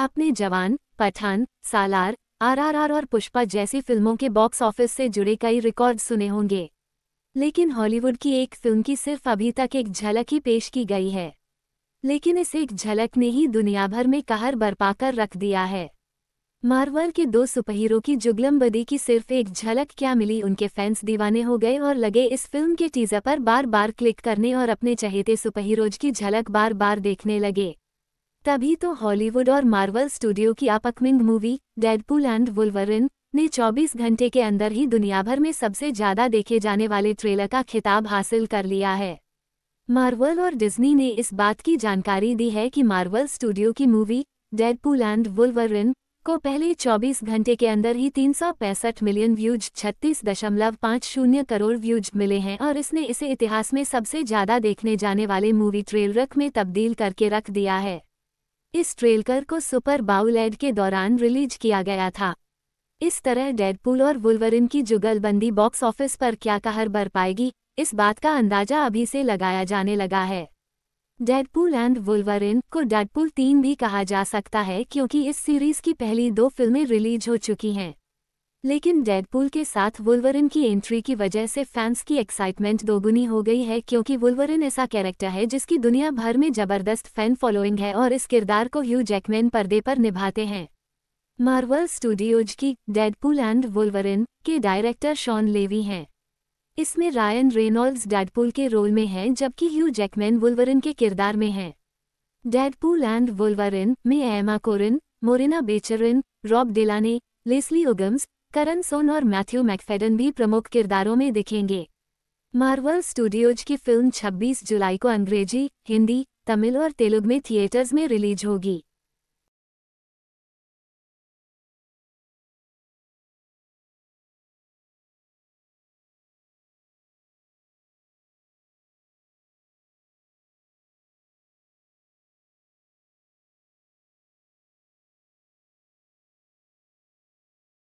आपने जवान पठान सालार आरआरआर और पुष्पा जैसी फिल्मों के बॉक्स ऑफिस से जुड़े कई रिकॉर्ड सुने होंगे लेकिन हॉलीवुड की एक फिल्म की सिर्फ अभी तक एक झलक ही पेश की गई है लेकिन इस एक झलक ने ही दुनिया भर में कहर बरपा कर रख दिया है मार्वल के दो सुपहीरो की जुगलम्बदी की सिर्फ एक झलक क्या मिली उनके फैंस दीवाने हो गए और लगे इस फिल्म के टीजर पर बार बार क्लिक करने और अपने चहेते सुपहीरोज की झलक बार बार देखने लगे तभी तो हॉलीवुड और मार्वल स्टूडियो की upcoming movie Deadpool and Wolverine ने 24 घंटे के अंदर ही दुनिया भर में सबसे ज्यादा देखे जाने वाले ट्रेलर का खिताब हासिल कर लिया है मार्वल और डिज्नी ने इस बात की जानकारी दी है कि मार्वल स्टूडियो की मूवी डेडपूल एंड वुल्वरिन को पहले 24 घंटे के अंदर ही तीन मिलियन व्यूज छत्तीस दशमलव पाँच शून्य करोड़ व्यूज मिले हैं और इसने इसे इतिहास में सबसे ज्यादा देखने जाने वाले मूवी ट्रेलरक में तब्दील करके रख दिया है इस ट्रेलकर को सुपर बाउल एड के दौरान रिलीज किया गया था इस तरह डेडपूल और वुल्वरिन की जुगलबंदी बॉक्स ऑफिस पर क्या कहर बर पाएगी इस बात का अंदाजा अभी से लगाया जाने लगा है डेडपुल एंड वुल्वरिन को डेडपुल तीन भी कहा जा सकता है क्योंकि इस सीरीज की पहली दो फिल्में रिलीज हो चुकी हैं लेकिन डेडपुल के साथ वुलवरिन की एंट्री की वजह से फैंस की एक्साइटमेंट दोगुनी हो गई है क्योंकि वुलवरिन ऐसा कैरेक्टर है जिसकी दुनिया भर में जबरदस्त फैन फॉलोइंग है और इस किरदार को ह्यू जैकमैन पर्दे पर निभाते हैं मार्वल स्टूडियोज की डेडपुल एंड वुल्वरिन के डायरेक्टर शॉन लेवी हैं इसमें रायन रेनॉल्ड्स डेडपुल के रोल में हैं जबकि ह्यू जैकमैन वुल्वरिन के किरदार में हैं डेडपुल एंड वुल्वरिन में एमा कोरिन मोरिना बेचरिन रॉब डिलाने लेस्ली ओगम्स करण सोन और मैथ्यू मैकफेडन भी प्रमुख किरदारों में दिखेंगे मार्वल स्टूडियोज की फिल्म 26 जुलाई को अंग्रेजी हिंदी तमिल और तेलुगु में थिएटर्स में रिलीज होगी